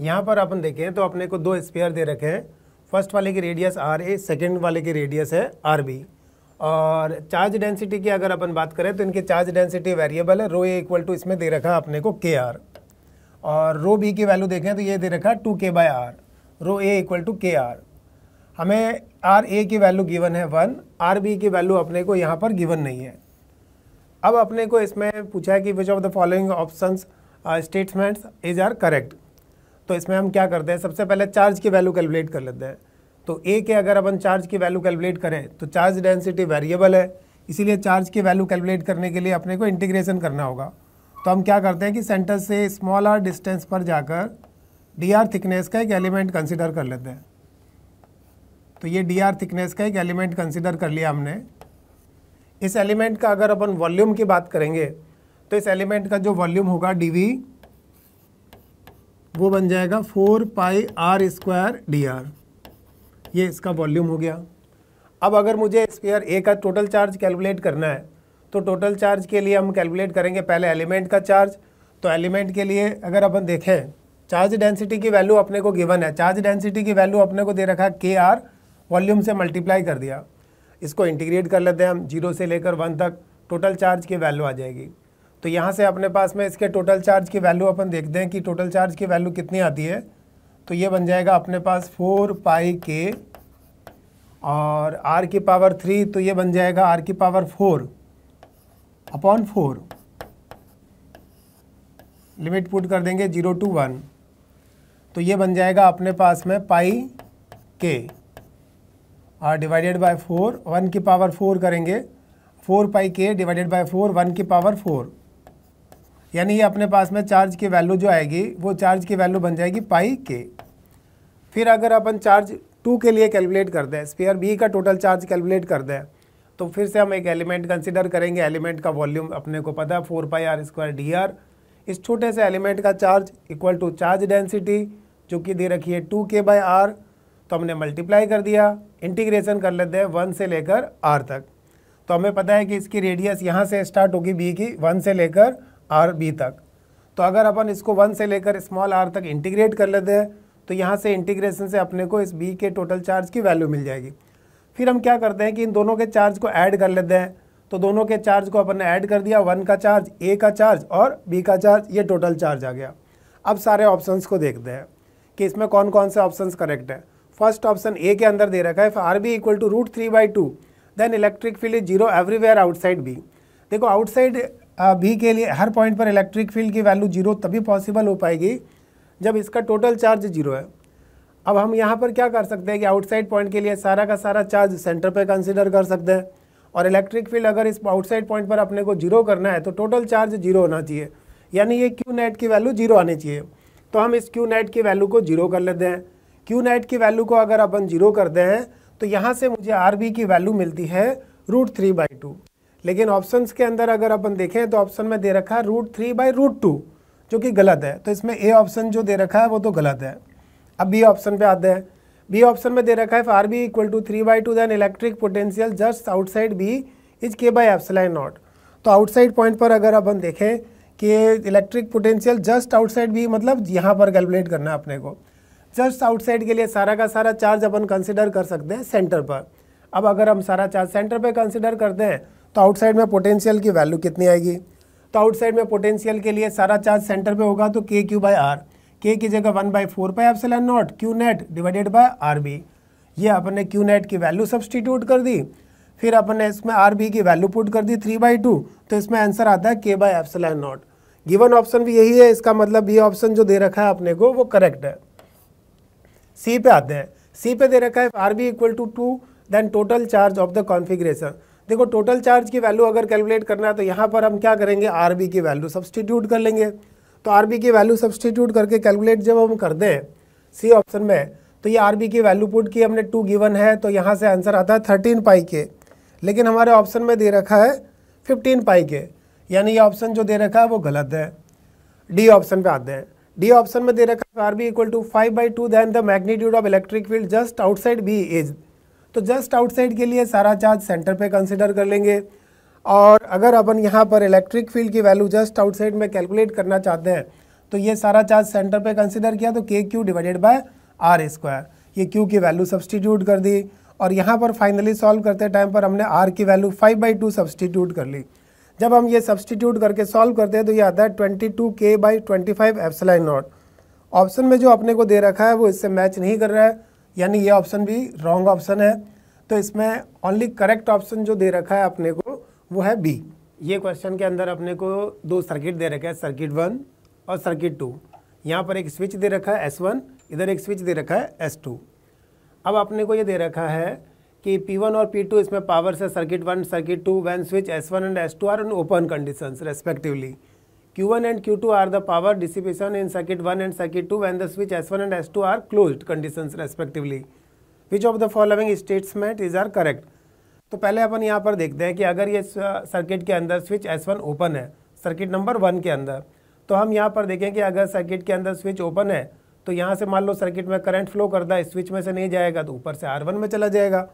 यहाँ पर अपन देखें तो अपने को दो स्पेयर दे रखे हैं फर्स्ट वाले की रेडियस आर ए सेकेंड वाले की रेडियस है आर बी और चार्ज डेंसिटी की अगर अपन बात करें तो इनकी चार्ज डेंसिटी वेरिएबल है रो ए इक्वल टू इसमें दे रखा है अपने को के आर और रो बी की वैल्यू देखें तो ये दे रखा है two K by R rho A equal to K R हमें आर ए की वैल्यू गिवन है वन आर बी की वैल्यू अपने को यहाँ पर गिवन नहीं है अब अपने को इसमें पूछा है कि which of the following option statements is are correct तो इसमें हम क्या करते हैं सबसे पहले चार्ज की वैल्यू कैलकुलेट कर लेते हैं तो ए के अगर अपन चार्ज की वैल्यू कैलकुलेट करें तो चार्ज डेंसिटी वेरिएबल है इसीलिए चार्ज की वैल्यू कैलकुलेट करने के लिए अपने को इंटीग्रेशन करना होगा तो हम क्या करते हैं कि सेंटर से स्मॉल आर डिस्टेंस पर जाकर डी आर थिकनेस का एक एलिमेंट कंसिडर कर लेते हैं तो ये डी आर थिकनेस का एक एलिमेंट कंसिडर कर लिया हमने इस एलिमेंट का अगर अपन वॉल्यूम की बात करेंगे तो इस एलिमेंट का जो वॉल्यूम होगा डी वी वो बन जाएगा four pi R square D R ये इसका वॉल्यूम हो गया अब अगर मुझे स्पेयर ए का टोटल चार्ज कैलकुलेट करना है तो टोटल चार्ज के लिए हम कैलकुलेट करेंगे पहले एलिमेंट का चार्ज तो एलिमेंट के लिए अगर अपन देखें चार्ज डेंसिटी की वैल्यू अपने को गिवन है चार्ज डेंसिटी की वैल्यू अपने को दे रखा है के आर वॉल्यूम से मल्टीप्लाई कर दिया इसको इंटीग्रेट कर लेते हैं हम जीरो से लेकर वन तक टोटल चार्ज की वैल्यू आ जाएगी तो यहाँ से अपने पास में इसके टोटल चार्ज की वैल्यू अपन देखते हैं कि टोटल चार्ज की वैल्यू कितनी आती है तो ये बन जाएगा अपने पास फोर पाई के और आर की पावर थ्री तो ये बन जाएगा आर की power four upon four limit put कर देंगे जीरो टू वन तो ये बन जाएगा अपने पास में पाई के और डिवाइडेड बाय फोर वन की पावर फोर करेंगे फोर पाई के डिवाइडेड बाय फोर वन की पावर फोर यानी ये अपने पास में चार्ज की वैल्यू जो आएगी वो चार्ज की वैल्यू बन जाएगी पाई के फिर अगर अपन चार्ज टू के लिए कैलकुलेट कर दें स्पेयर बी का टोटल चार्ज कैलकुलेट कर दें तो फिर से हम एक एलिमेंट कंसिडर करेंगे एलिमेंट का वॉल्यूम अपने को पता है four pi R square D R इस छोटे से एलिमेंट का charge equal to charge density जो कि दे रखी है टू के बाई आर तो हमने मल्टीप्लाई कर दिया इंटीग्रेशन कर लेते हैं वन से लेकर आर तक तो हमें पता है कि इसकी रेडियस यहाँ से स्टार्ट होगी बी की वन से लेकर आर बी तक तो अगर अपन इसको वन से लेकर स्मॉल आर तक इंटीग्रेट कर लेते हैं तो यहाँ से इंटीग्रेशन से अपने को इस बी के टोटल चार्ज की वैल्यू मिल जाएगी फिर हम क्या करते हैं कि इन दोनों के चार्ज को ऐड कर लेते हैं तो दोनों के चार्ज को अपन ने ऐड कर दिया वन का चार्ज ए का चार्ज और बी का चार्ज ये टोटल चार्ज आ गया अब सारे ऑप्शंस को देखते हैं कि इसमें कौन कौन से ऑप्शंस करेक्ट हैं फर्स्ट ऑप्शन ए के अंदर दे रखा है R B equal to root three by two then electric field is zero everywhere outside B देखो आउटसाइड भी के लिए हर पॉइंट पर इलेक्ट्रिक फील्ड की वैल्यू जीरो तभी पॉसिबल हो पाएगी जब इसका टोटल चार्ज जीरो है अब हम यहाँ पर क्या कर सकते हैं कि आउटसाइड पॉइंट के लिए सारा का सारा चार्ज सेंटर पर कंसिडर कर सकते हैं और इलेक्ट्रिक फील्ड अगर इस आउटसाइड पॉइंट पर अपने को जीरो करना है तो टोटल चार्ज जीरो होना चाहिए यानी ये क्यू नेट की वैल्यू जीरो आनी चाहिए तो हम इस क्यू नेट की वैल्यू को जीरो कर लेते हैं क्यू नेट की वैल्यू को अगर अपन जीरो करते हैं तो यहाँ से मुझे आर की वैल्यू मिलती है रूट थ्री बाई टू लेकिन ऑप्शन के अंदर अगर अपन देखें तो ऑप्शन में दे रखा है root three by root two जो कि गलत है तो इसमें ए ऑप्शन जो दे रखा है वो तो गलत है अब बी ऑप्शन पे आते हैं बी ऑप्शन में दे रखा है R B equal to three by two then electric potential just outside B is K by सलाइन नॉट तो आउटसाइड पॉइंट पर अगर अपन देखें कि electric potential just outside B मतलब यहाँ पर कैलकुलेट करना है अपने को जस्ट आउटसाइड के लिए सारा का सारा चार्ज अपन कंसिडर कर सकते हैं सेंटर पर अब अगर हम सारा चार्ज सेंटर पर कंसिडर करते हैं तो आउटसाइड में पोटेंशियल की वैल्यू कितनी आएगी तो आउटसाइड में पोटेंशियल के लिए सारा चार्ज सेंटर पे होगा तो के क्यू बाई आर के की जगह one by four pi F naught Q net divided by R B ये अपन ने क्यू नेट की वैल्यू सब्सटीट्यूट कर दी फिर अपन ने इसमें आर बी की वैल्यू पुट कर दी थ्री बाई टू तो इसमें आंसर आता है K by F naught given option भी यही है इसका मतलब ये ऑप्शन जो दे रखा है अपने को वो करेक्ट है सी पे आते हैं सी पे दे रखा है R B equal to two then total charge of the configuration देखो टोटल चार्ज की वैल्यू अगर कैलकुलेट करना है तो यहाँ पर हम क्या करेंगे आर की वैल्यू सब्सटीट्यूट कर लेंगे तो आर की वैल्यू सब्सटीट्यूट करके कैलकुलेट जब हम कर दें सी ऑप्शन में तो ये आर की वैल्यू पुट की हमने टू गिवन है तो यहाँ से आंसर आता है थर्टीन पाई के लेकिन हमारे ऑप्शन में दे रखा है फिफ्टीन पाई के यानी ये ऑप्शन जो दे रखा है वो गलत है डी ऑप्शन पे आते हैं डी ऑप्शन में दे रखा है R B equal to five by two then the magnitude of electric field just outside B is तो जस्ट आउटसाइड के लिए सारा चार्ज सेंटर पे कंसिडर कर लेंगे और अगर अपन यहाँ पर इलेक्ट्रिक फील्ड की वैल्यू जस्ट आउटसाइड में कैलकुलेट करना चाहते हैं तो ये सारा चार्ज सेंटर पे कंसिडर किया तो K Q divided by R square ये क्यू की वैल्यू सब्सटीट्यूट कर दी और यहाँ पर फाइनली सॉल्व करते टाइम पर हमने आर की value five by two substitute कर ली जब हम ये सब्सटीट्यूट करके सॉल्व करते हैं तो ये आता है twenty two K by twenty five naught option में जो अपने को दे रखा है वो इससे मैच नहीं कर रहा है यानी ये ऑप्शन भी रॉन्ग ऑप्शन है तो इसमें ओनली करेक्ट ऑप्शन जो दे रखा है अपने को वो है बी ये क्वेश्चन के अंदर अपने को दो सर्किट दे रखा है सर्किट वन और सर्किट टू यहाँ पर एक स्विच दे रखा है एस वन इधर एक स्विच दे रखा है एस टू अब अपने को ये दे रखा है कि पी वन और पी टू इसमें पावर से circuit one circuit two when switch S one and S two are in open condition respectively Q one and Q1 and Q2 are the power dissipation in circuit 1 and circuit 2 when the switch S1 and S2 are closed conditions respectively. Which of the following statement is are correct तो पहले अपन यहाँ पर देखते हैं कि अगर ये circuit के अंदर स्विच एस वन ओपन है सर्किट नंबर वन के अंदर तो हम यहाँ पर देखें कि अगर सर्किट के अंदर स्विच ओपन है तो यहाँ से मान लो सर्किट में करंट फ्लो करता है स्विच में से नहीं जाएगा तो ऊपर से आर वन में चला जाएगा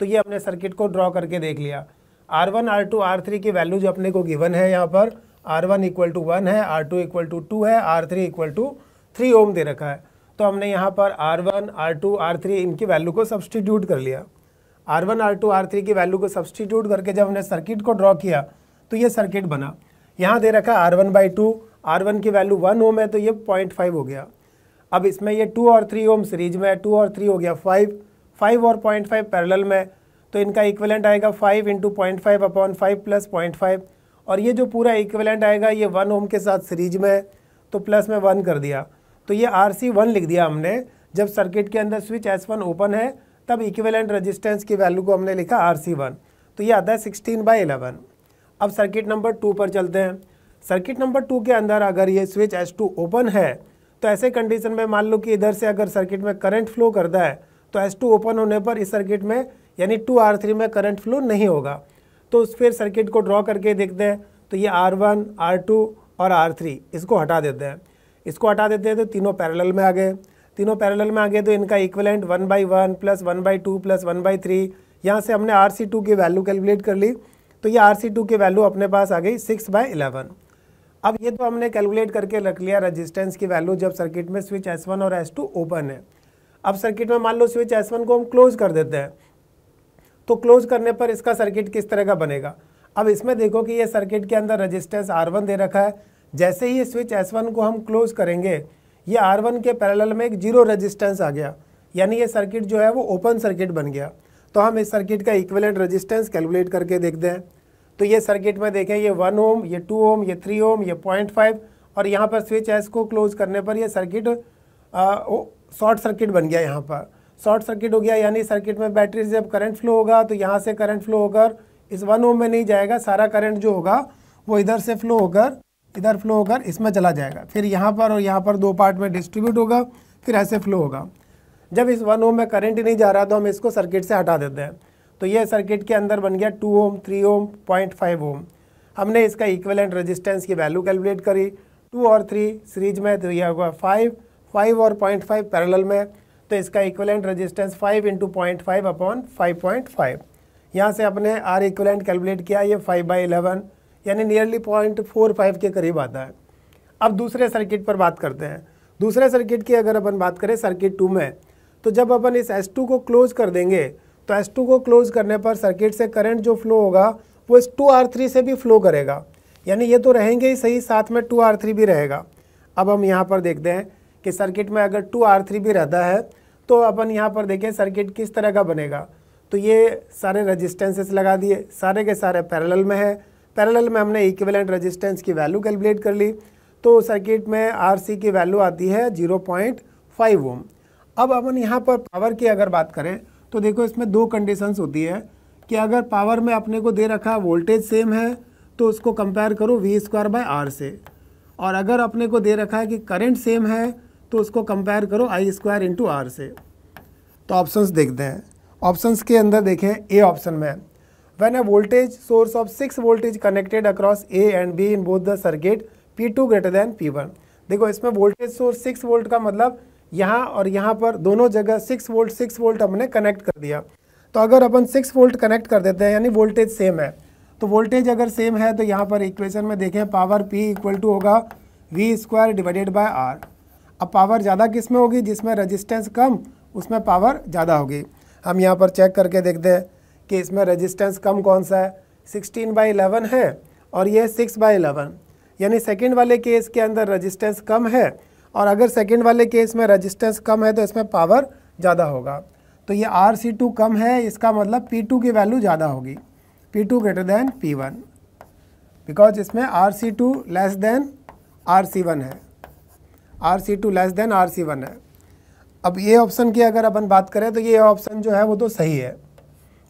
तो ये हमने सर्किट को ड्रॉ करके देख लिया R R one two R three की वैल्यू जो अपने को गिवन है यहाँ पर R one equal to one है R two equal to two है R three equal to three ohm दे रखा है तो हमने यहाँ पर R one R two R three इनकी वैल्यू को सब्सटीट्यूट कर लिया R one R two R three की वैल्यू को सब्सटीट्यूट करके जब हमने सर्किट को ड्रॉ किया तो ये सर्किट बना यहाँ दे रखा R one by two R one की वैल्यू वन ओम है तो ये पॉइंट फाइव हो गया अब इसमें ये टू और थ्री ओम सीरीज में टू और थ्री हो गया फाइव फाइव और पॉइंट फाइव पैरल में तो इनका इक्वलेंट आएगा five into point five upon five plus point five और ये जो पूरा इक्वलेंट आएगा ये वन ओम के साथ सीरीज में है तो प्लस में वन कर दिया तो ये आर सी वन लिख दिया हमने जब सर्किट के अंदर स्विच एस वन ओपन है तब इक्वलेंट रजिस्टेंस की वैल्यू को हमने लिखा आर सी वन तो ये आता है सिक्सटीन बाई एलेवन अब सर्किट नंबर टू पर चलते हैं सर्किट नंबर टू के अंदर अगर ये स्विच एस टू ओपन है तो ऐसे कंडीशन में मान लो कि इधर से अगर सर्किट में करंट फ्लो करता है तो एस टू ओपन होने पर इस सर्किट में यानी टू आर थ्री में करंट फ्लो नहीं होगा तो उस फिर सर्किट को ड्रॉ करके देखते हैं तो ये आर वन आर टू और आर थ्री इसको हटा देते हैं इसको हटा देते हैं तो तीनों पैरेलल में आ गए तीनों पैरेलल में आ गए तो इनका equivalent one by one plus one by two plus one by three यहाँ से हमने आर सी टू की वैल्यू कैलकुलेट कर ली तो ये आर सी टू की वैल्यू अपने पास आ गई सिक्स बाई इलेवन अब ये तो हमने कैलकुलेट करके रख लिया रजिस्टेंस की वैल्यू जब सर्किट में स्विच एस वन और एस टू ओपन है अब सर्किट में मान लो स्विच एस वन को हम क्लोज कर देते हैं तो क्लोज करने पर इसका सर्किट किस तरह का बनेगा अब इसमें देखो कि ये सर्किट के अंदर रजिस्टेंस वन दे रखा है जैसे ही स्विच वन को हम क्लोज करेंगे ये वन के पैरेलल में एक जीरो रजिस्टेंस आ गया यानी ये सर्किट जो है वो ओपन सर्किट बन गया तो हम इस सर्किट का इक्वलेंट रजिस्टेंस कैलकुलेट करके देखते हैं तो ये सर्किट में देखें ये वन ओम ये टू ओम ये थ्री ओम ये पॉइंट फाइव और यहाँ पर स्विच एस को क्लोज करने पर यह सर्किट शॉर्ट सर्किट बन गया यहाँ पर शॉर्ट सर्किट हो गया यानी सर्किट में बैटरी से जब करंट फ्लो होगा तो यहाँ से करंट फ्लो होकर इस वन ओम में नहीं जाएगा सारा करंट जो होगा वो इधर से फ्लो होकर इधर फ्लो होकर इसमें चला जाएगा फिर यहाँ पर और यहाँ पर दो पार्ट में डिस्ट्रीब्यूट होगा फिर ऐसे फ्लो होगा जब इस वन ओम में करंट ही नहीं जा रहा तो हम इसको सर्किट से हटा देते हैं तो ये सर्किट के अंदर बन गया two ohm three ohm point five ohm हमने इसका इक्वलेंट रजिस्टेंस की वैल्यू कैलकुलेट करी टू और थ्री सीरीज में तो यह होगा फाइव फाइव और पॉइंट फाइव पैरल में तो इसका equivalent resistance 5 into point five upon five point five यहाँ से अपने आर इक्वलेंट कैलकुलेट किया ये फाइव बाई इलेवन यानी नियरली पॉइंट फोर फाइव के करीब आता है अब दूसरे सर्किट पर बात करते हैं दूसरे सर्किट की अगर अपन बात करें सर्किट टू में तो जब अपन इस एस टू को क्लोज कर देंगे तो एस टू को क्लोज करने पर सर्किट से करंट जो फ्लो होगा वो इस टू आर थ्री से भी फ्लो करेगा यानी ये तो रहेंगे ही सही साथ में टू आर थ्री भी रहेगा अब हम यहाँ पर देखते हैं कि सर्किट में अगर टू आर थ्री भी रहता है तो अपन यहाँ पर देखें सर्किट किस तरह का बनेगा तो ये सारे रजिस्टेंसेस लगा दिए सारे के सारे पैरेलल में है पैरेलल में हमने इक्विवेलेंट रजिस्टेंस की वैल्यू कैलकुलेट कर ली तो सर्किट में सी की वैल्यू आती है ज़ीरो फाइव ओम अब अपन यहाँ पर पावर की अगर बात करें तो देखो इसमें दो कंडीशंस होती है कि अगर पावर में अपने को दे रखा वोल्टेज सेम है तो उसको कंपेयर करो वी स्क्वायर बाय आर से और अगर अपने को दे रखा है कि करंट सेम है तो उसको कंपेयर करो आई स्क्वायर इंटू आर से तो ऑप्शंस देखते हैं ऑप्शंस के अंदर देखें ए ऑप्शन में when a voltage source of 6 voltage connected across A and B in both P two greater greater P one देखो इसमें वोल्टेज सोर्स सिक्स वोल्ट का मतलब यहाँ और यहाँ पर दोनों जगह सिक्स वोल्ट सिक्स वोल्ट हमने कनेक्ट कर दिया तो अगर अपन सिक्स वोल्ट कनेक्ट कर देते हैं यानी वोल्टेज सेम है तो वोल्टेज अगर सेम है तो यहाँ पर इक्वेशन में देखें पावर पी इक्वल टू होगा V square divided by R अब पावर ज़्यादा किस में होगी जिसमें रजिस्टेंस कम उसमें पावर ज़्यादा होगी हम यहाँ पर चेक करके देखते हैं कि इसमें रजिस्टेंस कम कौन सा है सिक्सटीन बाई एलेवन है और ये सिक्स बाई एलेवन यानी सेकेंड वाले केस के अंदर रजिस्टेंस कम है और अगर सेकेंड वाले केस में रजिस्टेंस कम है तो इसमें पावर ज़्यादा होगा तो ये आर सी टू कम है इसका मतलब पी टू की वैल्यू ज़्यादा होगी P two greater than P one because इसमें R C two less than R C one है R C two less than R C one है अब ये ऑप्शन की अगर अपन बात करें तो ये ऑप्शन जो है वो तो सही है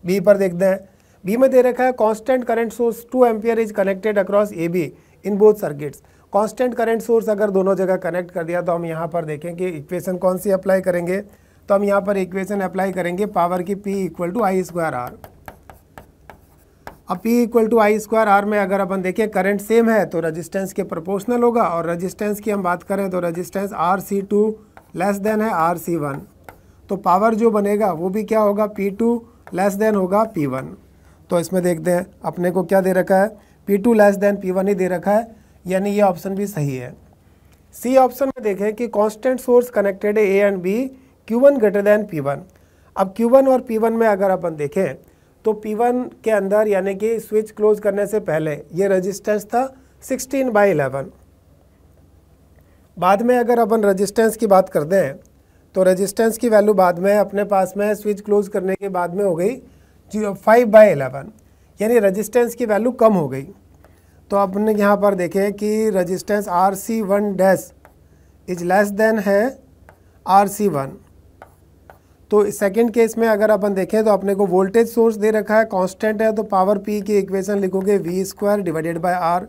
बी पर देखते हैं बी में दे रखा है constant current source two ampere is connected across A B in both circuits constant current source अगर दोनों जगह कनेक्ट कर दिया तो हम यहाँ पर देखें कि इक्वेशन कौन सी अप्लाई करेंगे तो हम यहाँ पर इक्वेशन अप्लाई करेंगे पावर की P equal to I square R अब P equal to I square R में अगर अपन देखें करंट सेम है तो रजिस्टेंस के प्रोपोर्शनल होगा और रजिस्टेंस की हम बात करें तो resistance R C two less than है आर सी वन तो पावर जो बनेगा वो भी क्या होगा पी टू लेस देन होगा पी वन तो इसमें देखते हैं अपने को क्या दे रखा है P two less than P one ही दे रखा है यानी ये ऑप्शन भी सही है सी ऑप्शन में देखें कि कॉन्स्टेंट सोर्स कनेक्टेड है A and B Q one greater than P one अब क्यू वन और पी वन में अगर अपन देखें तो P1 के अंदर यानी कि स्विच क्लोज करने से पहले ये रेजिस्टेंस था 16 बाई 11 बाद में अगर अपन रेजिस्टेंस की बात कर दें तो रेजिस्टेंस की वैल्यू बाद में अपने पास में स्विच क्लोज करने के बाद में हो गई जीरो फाइव बाई एलेवन यानी रजिस्टेंस की वैल्यू कम हो गई तो अपने यहाँ पर देखें कि resistance R C one dash is less than है आर सी वन तो सेकेंड केस में अगर अपन देखें तो अपने को वोल्टेज सोर्स दे रखा है कांस्टेंट है तो पावर पी की इक्वेशन लिखोगे V square divided by R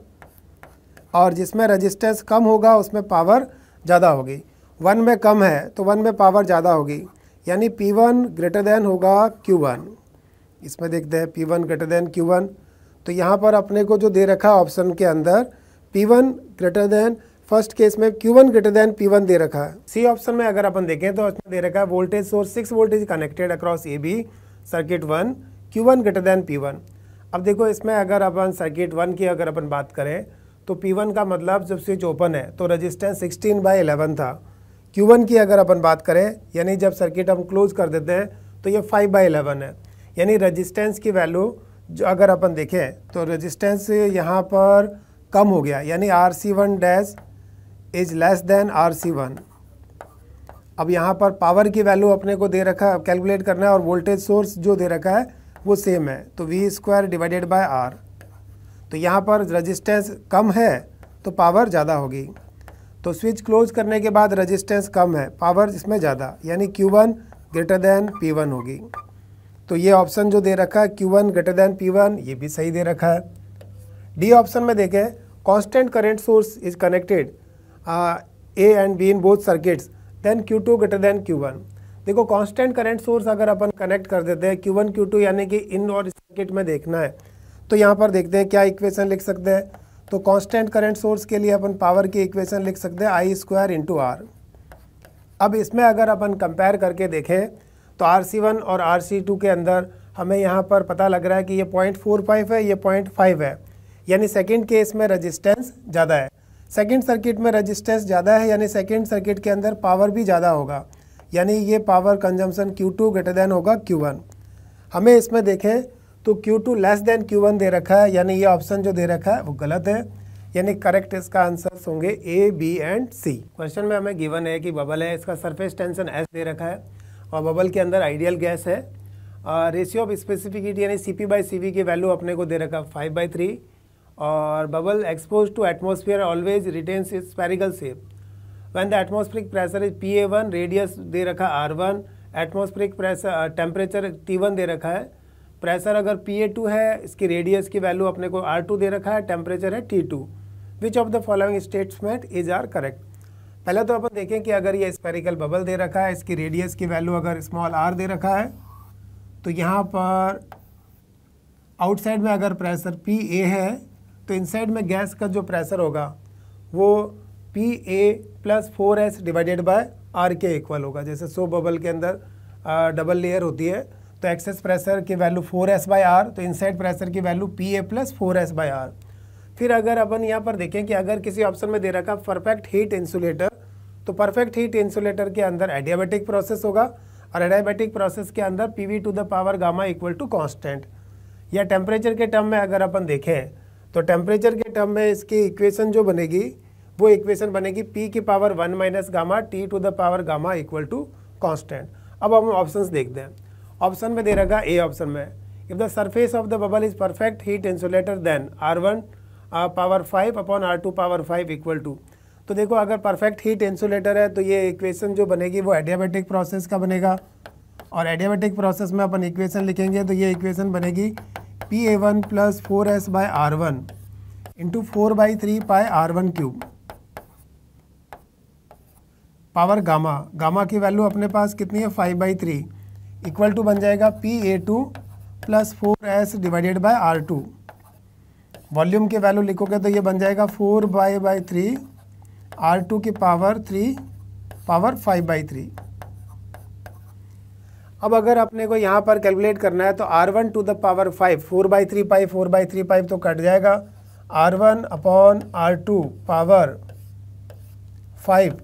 और जिसमें रजिस्टेंस कम होगा उसमें पावर ज़्यादा होगी वन में कम है तो वन में पावर ज़्यादा होगी यानी पी वन ग्रेटर देन होगा क्यू वन इसमें देखते हैं P one greater than Q one तो यहाँ पर अपने को जो दे रखा है ऑप्शन के अंदर P one greater than first case में Q one greater than P one दे रखा है सी ऑप्शन में अगर अपन देखें तो दे रखा है voltage source six voltage connected across A B circuit one Q one greater than P one अब देखो इसमें अगर अपन सर्किट वन की अगर अपन बात करें तो पी वन का मतलब जब स्विच ओपन है तो रजिस्टेंस सिक्सटीन बाई एलेवन था क्यू वन की अगर अपन बात करें यानी जब सर्किट हम क्लोज कर देते हैं तो ये फाइव बाई एलेवन है यानी रजिस्टेंस की वैल्यू जो अगर अपन देखें तो रजिस्टेंस यहाँ पर कम हो गया यानी R C one dash is less than R C one अब यहाँ पर पावर की वैल्यू अपने को दे रखा है कैलकुलेट करना है और वोल्टेज सोर्स जो दे रखा है वो सेम है तो V square divided by R तो यहाँ पर रजिस्टेंस कम है तो पावर ज़्यादा होगी तो स्विच क्लोज करने के बाद रजिस्टेंस कम है पावर इसमें ज़्यादा यानी Q one greater than P one होगी तो ये ऑप्शन जो दे रखा है Q one greater than P one ये भी सही दे रखा है डी ऑप्शन में देखें constant current source is connected uh, A and B in both circuits, then Q2 greater than Q1. देखो कांस्टेंट करंट सोर्स अगर अपन कनेक्ट कर देते हैं Q1 Q2 यानी कि इन और सर्किट में देखना है तो यहाँ पर देखते हैं क्या इक्वेशन लिख सकते हैं तो कांस्टेंट करंट सोर्स के लिए अपन पावर की इक्वेशन लिख सकते हैं आई स्क्वायर इंटू आर अब इसमें अगर अपन कंपेयर करके देखें तो आर सी वन और आर सी टू के अंदर हमें यहाँ पर पता लग रहा है कि ये पॉइंट फोर फाइव है ये पॉइंट फाइव है यानी सेकेंड केस में रजिस्टेंस ज़्यादा है सेकेंड सर्किट में रजिस्टेंस ज़्यादा है यानी सेकेंड सर्किट के अंदर पावर भी ज़्यादा होगा यानी ये power consumption Q2 two greater than होगा Q1 हमें इसमें देखें तो Q2 to less then Q1 दे रखा है यानी ये ऑप्शन जो दे रखा है वो गलत है यानी करेक्ट इसका आंसर होंगे A B and C question में हमें गिवन है कि बबल है इसका सरफेस टेंशन एस दे रखा है और बबल के अंदर आइडियल गैस है रेशियो ऑफ स्पेसिफिकिटी यानी सी पी बाई सी की वैल्यू अपने को दे रखा है फाइव बाई थ्री और bubble expose to atmosphere always retains is spherical shape when the When pressure is P A one radius दे रखा R R1, pressure temperature T one दे रखा है प्रेशर अगर पी ए टू है इसकी radius की वैल्यू अपने को आर टू दे रखा है टेम्परेचर है T two which of the following statement is are correct पहले तो अपन देखें कि अगर ये स्पेरिकल बबल दे रखा है इसकी रेडियस की वैल्यू अगर स्मॉल आर दे रखा है तो यहाँ पर आउटसाइड में अगर प्रेशर पी ए है इनसाइड में गैस का जो प्रेशर होगा वो P A plus four S divided by R के इक्वल होगा जैसे सो बबल के अंदर आ, डबल लेयर होती है तो एक्सेस प्रेशर की value four S by R तो इनसाइड प्रेशर की value P A plus four S by R फिर अगर अपन यहाँ पर देखें कि अगर किसी ऑप्शन में दे रखा परफेक्ट हीट इंसुलेटर तो परफेक्ट हीट इंसुलेटर के अंदर एडियाबेटिक प्रोसेस होगा और एडियाबेटिक प्रोसेस के अंदर P to the power gamma equal to constant या टेम्परेचर के टर्म में अगर अपन देखें तो टेम्परेचर के टर्म में इसकी इक्वेशन जो बनेगी वो इक्वेशन बनेगी पी की power one minus gamma T to the power gamma equal to constant अब हम ऑप्शन देखते हैं ऑप्शन में दे रखा ए ऑप्शन में if the surface of the bubble is perfect heat insulator then R one power five upon R two power five equal to तो देखो अगर परफेक्ट हीट इंसुलेटर है तो ये इक्वेशन जो बनेगी वो एडियाबेटिक प्रोसेस का बनेगा और एडियाबेटिक प्रोसेस में अपन इक्वेशन लिखेंगे तो ये इक्वेशन बनेगी P A one plus four S by R one into four by three pi R one cube power gamma gamma की वैल्यू अपने पास कितनी है five by three equal to बन जाएगा P A two plus four S divided by R two volume की value लिखोगे तो ये बन जाएगा four by by three R two की power three power five by three अब अगर अपने को यहाँ पर कैलकुलेट करना है तो R one to the power five four by three pi four by three pi तो कट जाएगा R one upon R two power five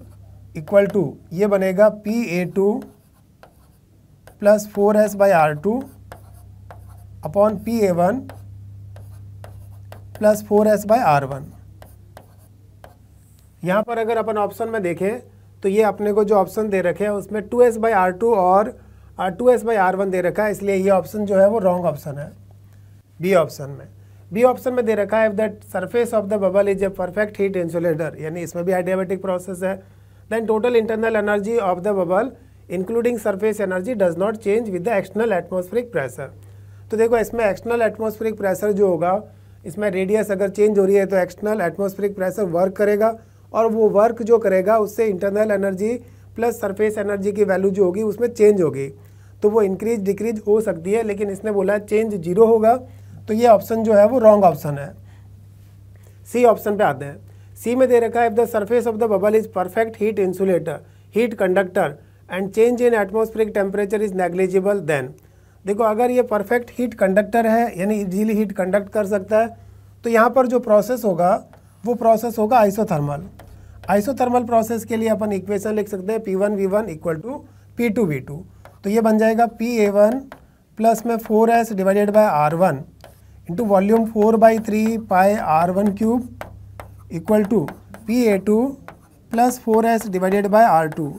equal to ये बनेगा P A two plus four S by R two upon P A one plus four S by R one यहाँ पर अगर अपन option में देखें तो ये अपने को जो ऑप्शन दे रखे हैं उसमें two S by R two और R two S by R one दे रखा है इसलिए ये ऑप्शन जो है वो रॉन्ग ऑप्शन है बी ऑप्शन में बी ऑप्शन में दे रखा है that surface of the bubble is a perfect heat insulator यानी इसमें भी आइडियाबेटिक प्रोसेस है then total internal energy of the bubble including surface energy does not change with the external atmospheric pressure तो देखो इसमें एक्सटर्नल एटमोस्फेरिक प्रेशर जो होगा इसमें रेडियस अगर चेंज हो रही है तो एक्सटर्नल एटमोस्फेरिक प्रेशर वर्क करेगा और वो वर्क जो करेगा उससे internal energy plus surface energy की वैल्यू जो होगी उसमें चेंज होगी तो वो इंक्रीज डिक्रीज हो सकती है लेकिन इसने बोला है चेंज जीरो होगा तो ये ऑप्शन जो है वो रॉन्ग ऑप्शन है सी ऑप्शन पे आते हैं सी में दे रखा है if the surface of the bubble is perfect heat insulator heat conductor and change in atmospheric temperature is negligible then देखो अगर ये परफेक्ट हीट कंडक्टर है यानी इजीली हीट कंडक्ट कर सकता है तो यहाँ पर जो प्रोसेस होगा वो प्रोसेस होगा आइसोथर्मल आइसोथर्मल प्रोसेस के लिए अपन इक्वेशन लिख सकते हैं P one V one equal to P two V two तो ये बन जाएगा पी ए वन प्लस में four S divided by R one into volume four by three pi R one cube equal to P A two plus four S divided by R two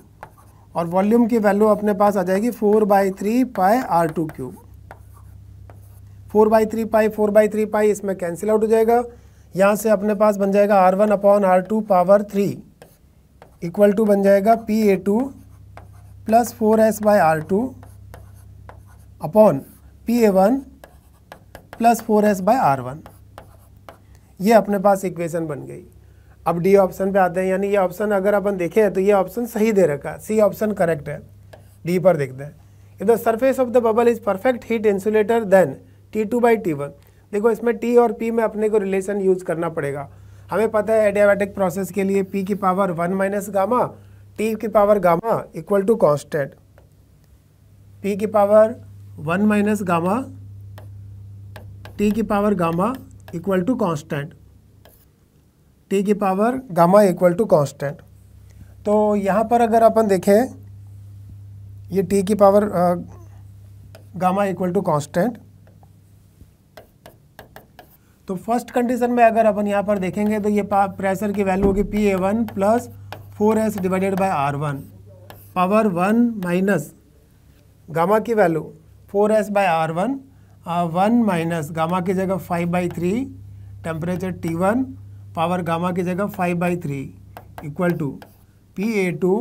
और volume की value अपने पास आ जाएगी four by three pi R two cube four by three pi four by three pi इसमें cancel out हो जाएगा यहाँ से अपने पास बन जाएगा R one upon R two power three equal to बन जाएगा P A two plus four S by R two upon P A one plus four S by R one ये अपने पास इक्वेशन बन गई अब डी ऑप्शन पे आते हैं यानी ये ऑप्शन अगर अपन देखें तो ये ऑप्शन सही दे रखा है सी ऑप्शन करेक्ट है डी पर देखते हैं if the surface of the bubble is perfect heat insulator then T two by T one देखो इसमें टी और पी में अपने को रिलेशन यूज करना पड़ेगा हमें पता है एडियाबैटिक प्रोसेस के लिए पी की power one minus gamma T की power gamma equal to constant P की power one minus gamma T की power gamma equal to constant T की power gamma equal to constant तो यहाँ पर अगर अपन देखें ये टी की power gamma equal to constant तो फर्स्ट कंडीशन में अगर अपन यहाँ पर देखेंगे तो ये प्रेशर की वैल्यू होगी P A one plus four S divided by R one power one minus gamma की value four S by R one one minus gamma की जगह five by three temperature T one power gamma की जगह five by three equal to P A two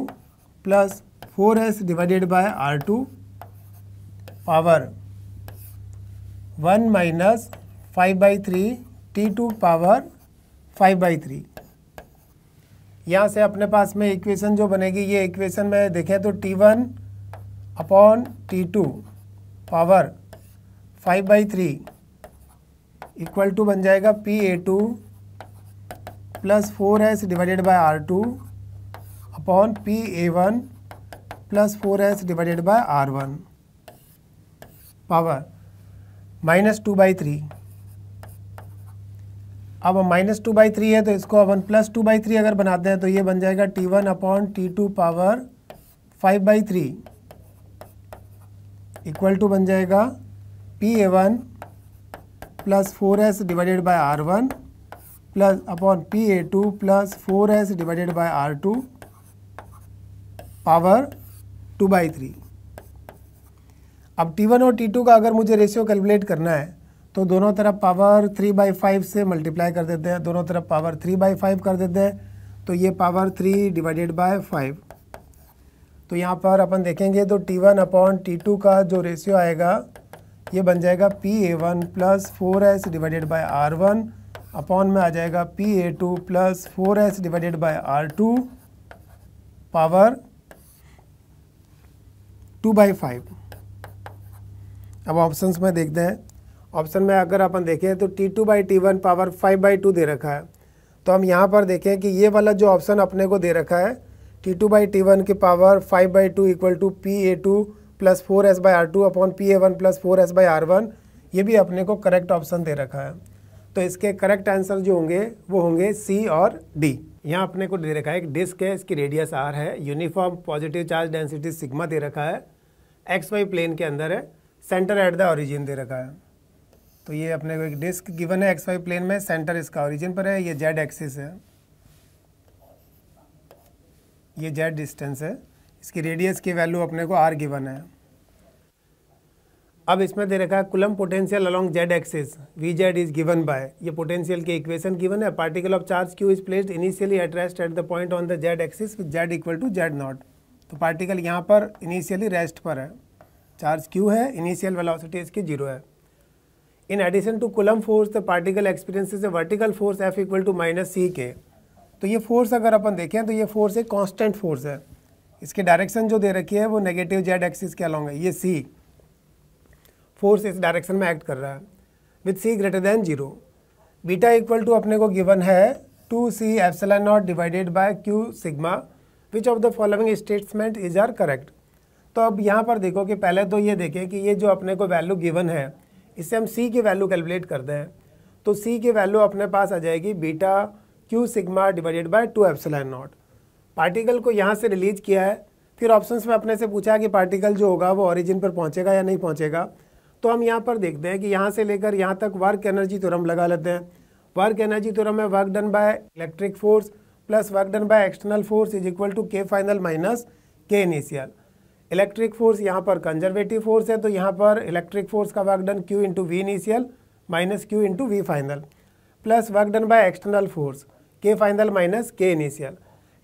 plus four S divided by R two power one minus five by three T two power five by three यहाँ से अपने पास में equation जो बनेगी ये इक्वेशन में देखें तो T one upon T two power five by three equal to बन जाएगा P A two plus four S divided by R two upon P A one plus four S divided by R one power minus two by three अब minus two by three है तो इसको अपन plus two by three अगर बनाते हैं तो ये बन जाएगा T one upon T two power five by three equal to बन जाएगा P A one plus four S divided by R one plus upon P A two plus four S divided by R two power two by three अब T one और T two का अगर मुझे ratio calculate करना है तो दोनों तरफ पावर थ्री बाई फाइव से मल्टीप्लाई कर देते हैं दोनों तरफ पावर थ्री बाई फाइव कर देते हैं तो ये power three divided by five तो यहाँ पर अपन देखेंगे तो T one upon T two का जो रेशियो आएगा ये बन जाएगा P A one plus four S divided by R one upon में आ जाएगा P A two plus four S divided by R two power two by five अब ऑप्शंस में देखते हैं ऑप्शन में अगर अपन देखें तो T two by T one power five by two दे रखा है तो हम यहाँ पर देखें कि ये वाला जो ऑप्शन अपने को दे रखा है T two by T one की power five by two equal to P A two plus four S by R two upon P A one plus four S by R one ये भी अपने को करेक्ट ऑप्शन दे रखा है तो इसके correct answer जो होंगे वो होंगे सी और डी यहाँ अपने को दे रखा है एक डिस्क है इसकी रेडियस आर है uniform positive charge density sigma दे रखा है एक्स वाई प्लेन के अंदर है सेंटर एट द ऑरिजिन दे रखा है तो ये अपने को एक डिस्क गिवन है एक्स वाई प्लेन में सेंटर इसका ओरिजिन पर है ये जेड एक्सिस है ये जेड डिस्टेंस है इसकी रेडियस की वैल्यू अपने को आर गिवन है अब इसमें दे रखा है Coulomb potential along Z axis V Z is given by ये पोटेंशियल की इक्वेशन गिवन है particle of charge Q is placed initially at rest at the point on the Z axis with Z equal to Z not तो particle यहाँ पर initially rest पर है charge Q है initial velocity इसकी zero है in addition to Coulomb force particle particle experiences a vertical force f equal to C के तो ये फोर्स अगर अपन देखें तो ये फोर्स एक कांस्टेंट फोर्स है इसके डायरेक्शन जो दे रखी है वो नेगेटिव जेड एक्सिस के अलॉन्ग है ये सी फोर्स इस डायरेक्शन में एक्ट कर रहा है with C greater than zero beta equal to अपने को गिवन है two C N not divided by Q sigma which of the following statement is are correct तो अब यहाँ पर देखो कि पहले तो ये देखें कि ये जो अपने को वैल्यू गिवन है इससे हम सी की वैल्यू कैलकुलेट करते हैं तो सी की वैल्यू अपने पास आ जाएगी beta Q sigma divided by two epsilon not particle को यहाँ से रिलीज किया है फिर ऑप्शंस में अपने से पूछा कि पार्टिकल जो होगा वो ऑरिजिन पर पहुँचेगा या नहीं पहुँचेगा तो हम यहाँ पर देखते हैं कि यहाँ से लेकर यहाँ तक वर्क एनर्जी तुरम लगा लेते हैं वर्क एनर्जी तुरम है work done by electric force plus work done by external force is equal to K final minus K initial electric force यहाँ पर कंजर्वेटिव फोर्स है तो यहाँ पर इलेक्ट्रिक फोर्स का work done Q into V initial minus Q into V final plus work done by external force K final minus K initial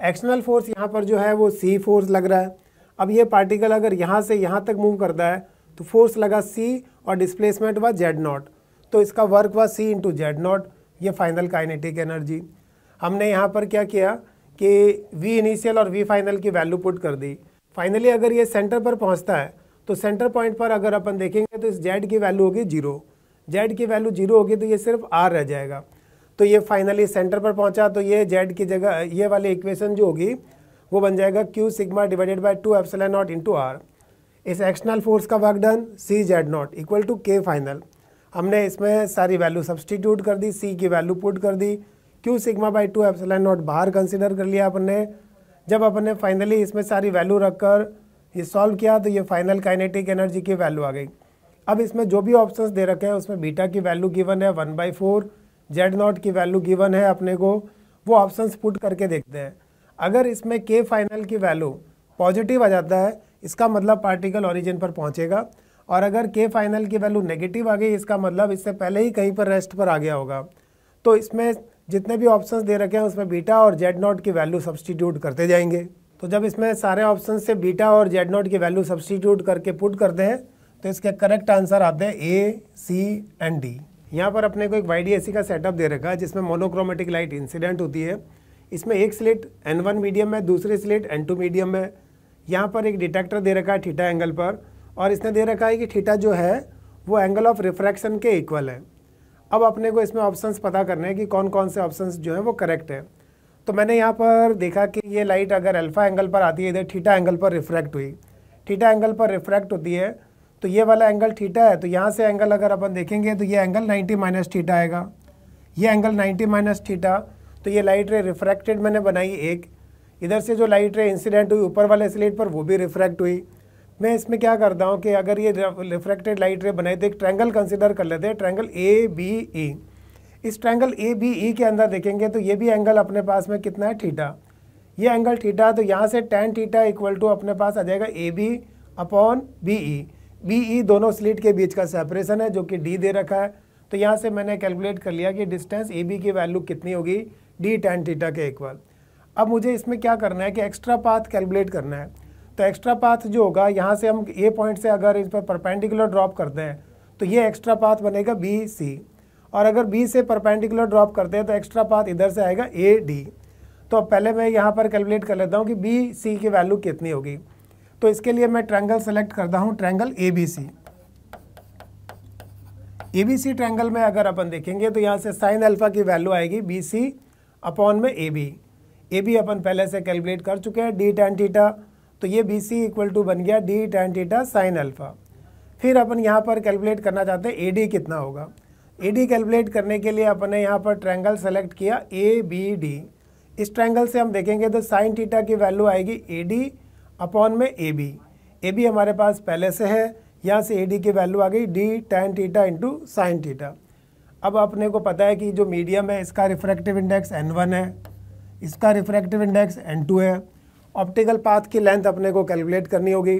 external force यहाँ पर जो है वो सी फोर्स लग रहा है अब ये पार्टिकल अगर यहाँ से यहाँ तक मूव करता है तो फोर्स लगा सी और डिस्प्लेसमेंट हुआ जेड नॉट तो इसका वर्क हुआ सी इंटू जेड नॉट ये फाइनल काइनेटिक एनर्जी हमने यहाँ पर क्या किया कि वी इनिशियल और वी फाइनल की वैल्यू पुट कर दी फाइनली अगर ये सेंटर पर पहुंचता है तो सेंटर पॉइंट पर अगर अपन देखेंगे तो इस जेड की वैल्यू होगी जीरो जेड की वैल्यू जीरो होगी तो ये सिर्फ आर रह जाएगा तो ये फाइनली सेंटर पर पहुंचा तो ये जेड की जगह ये वाली इक्वेशन जो होगी वो बन जाएगा Q sigma divided by two F naught into R इस एक्शनल फोर्स का work done C Z naught equal to K final हमने इसमें सारी वैल्यू सब्सटीट्यूट कर दी सी की वैल्यू पुट कर दी Q sigma by two epsilon naught बाहर कंसिडर कर लिया अपन ने जब अपने फाइनली इसमें सारी वैल्यू रख कर ये सॉल्व किया तो ये फाइनल काइनेटिक एनर्जी की वैल्यू आ गई अब इसमें जो भी ऑप्शंस दे रखे हैं उसमें बीटा की वैल्यू गिवन है one by four Z naught की वैल्यू गिवन है अपने को वो ऑप्शंस पुट करके देखते हैं अगर इसमें के फाइनल की वैल्यू पॉजिटिव आ जाता है इसका मतलब पार्टिकल ऑरिजिन पर पहुँचेगा और अगर के फाइनल की वैल्यू नेगेटिव आ गई इसका मतलब इससे पहले ही कहीं पर रेस्ट पर आ गया होगा तो इसमें जितने भी ऑप्शंस दे रखे हैं उसमें बीटा और जेड नॉट की वैल्यू सब्सटीट्यूट करते जाएंगे तो जब इसमें सारे ऑप्शन से बीटा और जेड नॉट की वैल्यू सब्सटीट्यूट करके पुट करते हैं तो इसके करेक्ट आंसर आते हैं ए सी एंड डी यहाँ पर अपने को एक वाई डी का सेटअप दे रखा है जिसमें मोनोक्रोमेटिक लाइट इंसिडेंट होती है इसमें एक स्लेट एन वन मीडियम है दूसरी स्लेट एन टू मीडियम है यहाँ पर एक डिटेक्टर दे रखा है थीटा एंगल पर और इसने दे रखा है कि थीटा जो है वो एंगल ऑफ रिफ्रैक्शन के इक्वल है अब अपने को इसमें ऑप्शंस पता करने हैं कि कौन कौन से ऑप्शंस जो हैं वो करेक्ट है तो मैंने यहाँ पर देखा कि ये लाइट अगर अल्फ़ा एंगल पर आती है इधर ठीठा एंगल पर रिफ्रैक्ट हुई ठीठा एंगल पर रिफ्रैक्ट होती है तो ये वाला एंगल ठीठा है तो यहाँ से एंगल अगर अपन देखेंगे तो ये एंगल 90 माइनस ठीठा आएगा ये एंगल 90 माइनस ठीठा तो ये लाइट रे रिफ्रैक्टेड मैंने बनाई एक इधर से जो लाइट रे इंसिडेंट हुई ऊपर वाले स्लेट पर वो भी रिफ्रैक्ट हुई मैं इसमें क्या करता हूँ कि अगर ये रिफ्रैक्टेड लाइट रे बनाई तो एक ट्रैंगल कंसिडर कर लेते हैं ट्रैंगल ए बी ई इस ट्रैंगल ए बी ई के अंदर देखेंगे तो ये भी एंगल अपने पास में कितना है ठीठा ये एंगल ठीठा तो यहाँ से टेन ठीठा इक्वल टू अपने पास आ जाएगा A B upon B E B E दोनों स्लिट के बीच का सेपरेशन है जो कि डी दे रखा है तो यहाँ से मैंने कैलकुलेट कर लिया कि डिस्टेंस ए बी की वैल्यू कितनी होगी डी टेन थीटा के इक्वल अब मुझे इसमें क्या करना है कि एक्स्ट्रा पाथ कैलकुलेट करना है तो एक्स्ट्रा पाथ जो होगा यहाँ से हम ए पॉइंट से अगर इस पर परपेंडिकुलर ड्रॉप करते हैं तो ये एक्स्ट्रा पाथ बनेगा बी सी और अगर बी से परपेंडिकुलर ड्रॉप करते हैं तो एक्स्ट्रा पाथ इधर से आएगा ए डी तो पहले मैं यहाँ पर कैलकुलेट कर लेता हूँ कि बी सी की वैल्यू कितनी होगी तो इसके लिए मैं ट्रैंगल सेलेक्ट करता हूँ triangle A B C A B C triangle में अगर अपन देखेंगे तो यहाँ से साइन अल्फ़ा की वैल्यू आएगी बी सी अपॉन में ए बी ए बी अपन पहले से कैलकुलेट कर चुके हैं डी टेन टीटा तो ये बी सी इक्वल टू बन गया D tan theta sine alpha फिर अपन यहाँ पर कैलकुलेट करना चाहते हैं ए डी कितना होगा ए डी कैलकुलेट करने के लिए अपन ने यहाँ पर ट्रैंगल सेलेक्ट किया ए बी डी इस ट्रैंगल से हम देखेंगे तो साइन टीटा की वैल्यू आएगी ए डी अपॉन में ए बी ए बी हमारे पास पहले से है यहाँ से ए डी की वैल्यू आ गई D tan theta into sine theta अब अपने को पता है कि जो मीडियम है इसका रिफ्रैक्टिव इंडेक्स एन वन है इसका रिफ्रैक्टिव इंडेक्स एन टू है ऑप्टिकल पाथ की लेंथ अपने को कैलकुलेट करनी होगी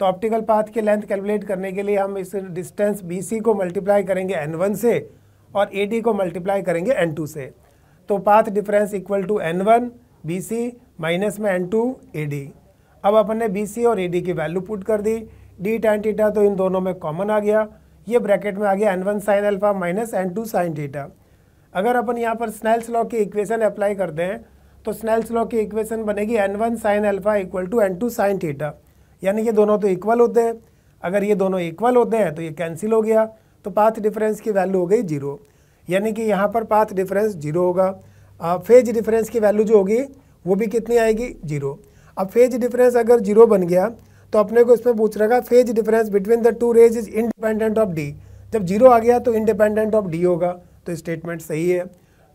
तो ऑप्टिकल पाथ की लेंथ कैलकुलेट करने के लिए हम इस डिस्टेंस बी को मल्टीप्लाई करेंगे एन से और ए को मल्टीप्लाई करेंगे एन से तो path difference equal to N one B C minus में एन टू ए डी अब अपन ने बी सी और ए डी की वैल्यू पुट कर दी डी टेन टीटा तो इन दोनों में कॉमन आ गया ये ब्रैकेट में आ गया N one sine alpha minus N two sine theta अगर अपन यहाँ पर स्नैल्स लॉ की इक्वेशन अप्लाई करते हैं तो स्नेल्स लॉ की इक्वेशन बनेगी N one sine alpha equal to N two sine theta यानी ये दोनों तो इक्वल होते हैं अगर ये दोनों इक्वल होते हैं तो ये कैंसिल हो गया तो पाथ डिफरेंस की वैल्यू हो गई जीरो यानी कि यहाँ पर पाथ डिफरेंस जीरो होगा फेज डिफरेंस की वैल्यू जो होगी वो भी कितनी आएगी जीरो अब फेज डिफरेंस अगर जीरो बन गया तो अपने को इसमें पूछ रहा phase difference between the two rays is independent of D जब जीरो आ गया तो इंडिपेंडेंट ऑफ डी होगा तो स्टेटमेंट सही है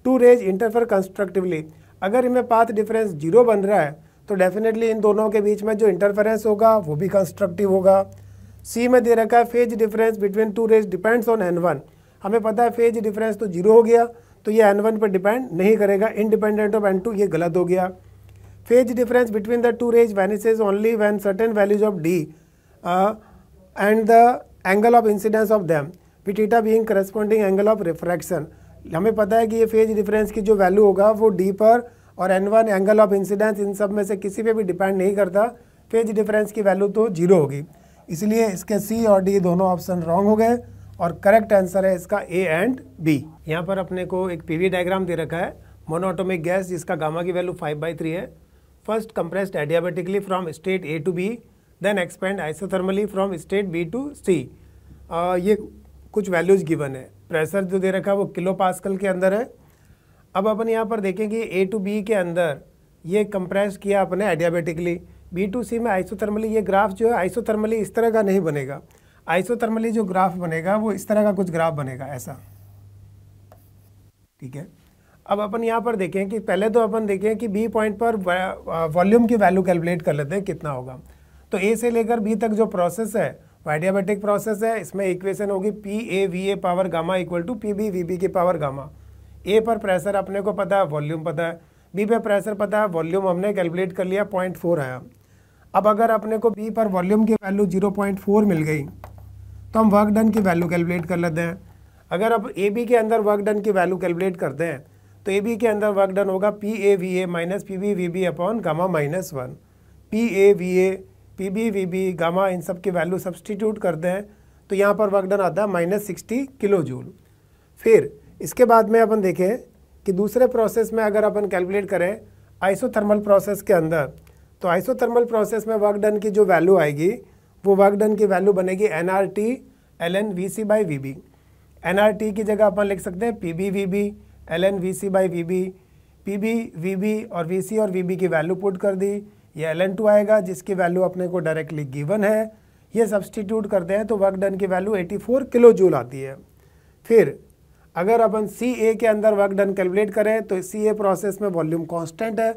टू रेज इंटरफेयर कंस्ट्रक्टिवली अगर इनमें पाथ डिफरेंस जीरो बन रहा है तो डेफिनेटली इन दोनों के बीच में जो इंटरफेरेंस होगा वो भी कंस्ट्रक्टिव होगा सी में दे रखा है phase difference between two rays depends on N one हमें पता है फेज डिफरेंस तो जीरो हो गया तो ये एन वन पर डिपेंड नहीं करेगा इनडिपेंडेंट ऑफ एन टू ये गलत हो गया phase difference between the two rays vanishes only when certain values of D and the angle of incidence of them with theta being corresponding angle of refraction हमें पता है कि ये फेज डिफरेंस की जो वैल्यू होगा वो डी पर और N one angle of incidence इन सब में से किसी पे भी डिपेंड नहीं करता फेज डिफरेंस की वैल्यू तो जीरो होगी इसलिए इसके सी और डी दोनों ऑप्शन रॉन्ग हो गए और करेक्ट आंसर है इसका ए एंड बी यहाँ पर अपने को एक पी डायग्राम दे रखा है मोनोटोमिक गैस जिसका गामा की वैल्यू फाइव बाई थ्री है first compressed adiabatically from state A to B then expand isothermally from state B to C ये कुछ वैल्यूज गिवन है प्रेशर जो दे रखा है वो किलो पास्कल के अंदर है अब अपन यहाँ पर देखेंगे ए टू बी के अंदर ये कंप्रेस किया अपने एडियाबेटिकली बी टू सी में आइसोथर्मली ये ग्राफ जो है आइसोथर्मली इस तरह का नहीं बनेगा आइसोथर्मली जो ग्राफ बनेगा वो इस तरह का कुछ ग्राफ बनेगा ऐसा ठीक है अब अपन यहाँ पर देखें कि पहले तो अपन देखें कि बी पॉइंट पर वॉल्यूम की वैल्यू कैलकुलेट कर लेते हैं कितना होगा तो ए से लेकर बी तक जो प्रोसेस है वाइडियाबेटिक प्रोसेस है इसमें इक्वेशन होगी P A V A power gamma equal to P B V B की पावर गामा ए पर प्रेशर अपने को पता है वॉल्यूम पता है बी पर प्रेशर पता है वॉल्यूम हमने कैलकुलेट कर लिया पॉइंट फोर आया अब अगर अपने को बी पर वॉल्यूम की वैल्यू जीरो पॉइंट फोर मिल गई तो हम वर्क डन की वैल्यू कैलकुलेट कर लेते हैं अगर अब ए बी के अंदर वर्क डन की वैल्यू कैलकुलेट करते हैं तो ए बी के अंदर वर्क डन होगा P A V A minus P B V B upon gamma minus one P A V A P B V B gamma इन सब की वैल्यू सब्सटीट्यूट करते हैं तो यहाँ पर वर्क डन आता है माइनस सिक्सटी किलो जूल फिर इसके बाद में अपन देखें कि दूसरे प्रोसेस में अगर अपन कैलकुलेट करें आइसोथर्मल प्रोसेस के अंदर तो आइसोथर्मल प्रोसेस में वर्क डन की जो वैल्यू आएगी वो वर्क डन की वैल्यू बनेगी N R T L N V C by V B N R T की जगह अपन लिख सकते हैं P B V B L N V C by V B P B V B और V C और V B की value put कर दी ये एल एन टू आएगा जिसकी वैल्यू अपने को डायरेक्टली गिवन है ये सब्सटीट्यूट करते हैं तो वर्क डन की वैल्यू 84 किलो जूल आती है फिर अगर अपन सी ए के अंदर वर्क डन कैलकुलेट करें तो सी ए प्रोसेस में वॉल्यूम कॉन्स्टेंट है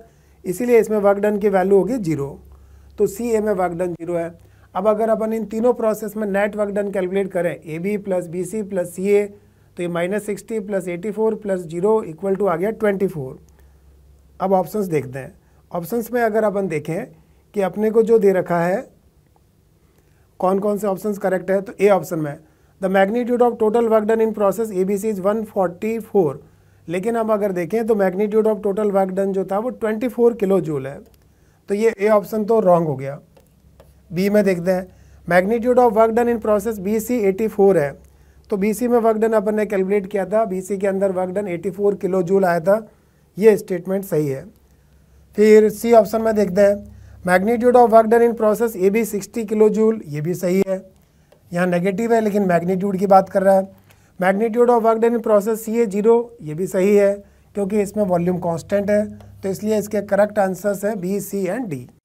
इसीलिए इसमें वर्क डन की वैल्यू होगी जीरो तो सी ए में वर्क डन जीरो है अब अगर अपन इन तीनों प्रोसेस में नेट वर्क डन कैलकुलेट करें A B plus B C plus C A तो ये minus sixty plus eighty four plus zero equal to आ गया ट्वेंटी फोर अब ऑप्शंस देखते हैं ऑप्शंस में अगर अपन देखें कि अपने को जो दे रखा है कौन कौन से ऑप्शंस करेक्ट है तो ए ऑप्शन में the magnitude of total work done in process A B C is one forty four लेकिन हम अगर देखें तो magnitude of total work done जो था वो ट्वेंटी फोर किलो जूल है तो ये ए ऑप्शन तो रॉन्ग हो गया बी में देखते हैं magnitude of work done in process B C eighty four है तो बी सी में वर्क डन अपन ने कैलकुलेट किया था बी सी के अंदर work done eighty four kilo joule आया था ये स्टेटमेंट सही है फिर सी ऑप्शन में देखते हैं magnitude of work done in process ये भी 60 किलो जूल ये भी सही है यहाँ नेगेटिव है लेकिन मैग्नीट्यूड की बात कर रहा है magnitude of work done in process C A zero ये भी सही है क्योंकि इसमें वॉल्यूम कांस्टेंट है तो इसलिए इसके करेक्ट आंसर्स हैं बी सी एंड डी